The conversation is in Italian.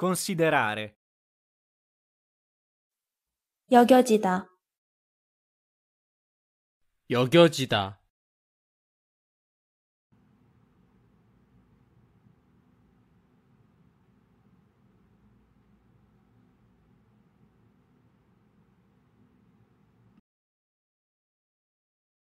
Considerare. 여겨지다. 여겨지다.